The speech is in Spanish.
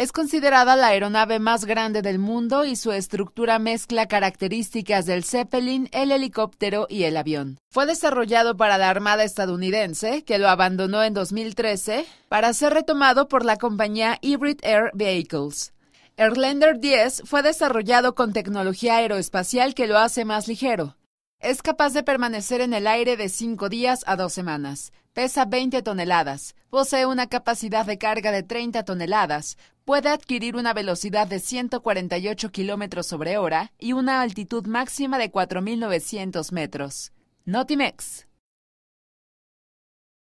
Es considerada la aeronave más grande del mundo y su estructura mezcla características del Zeppelin, el helicóptero y el avión. Fue desarrollado para la Armada estadounidense, que lo abandonó en 2013, para ser retomado por la compañía Hybrid Air Vehicles. Erlander 10 fue desarrollado con tecnología aeroespacial que lo hace más ligero. Es capaz de permanecer en el aire de 5 días a 2 semanas. Pesa 20 toneladas. Posee una capacidad de carga de 30 toneladas. Puede adquirir una velocidad de 148 kilómetros sobre hora y una altitud máxima de 4.900 metros. Notimex.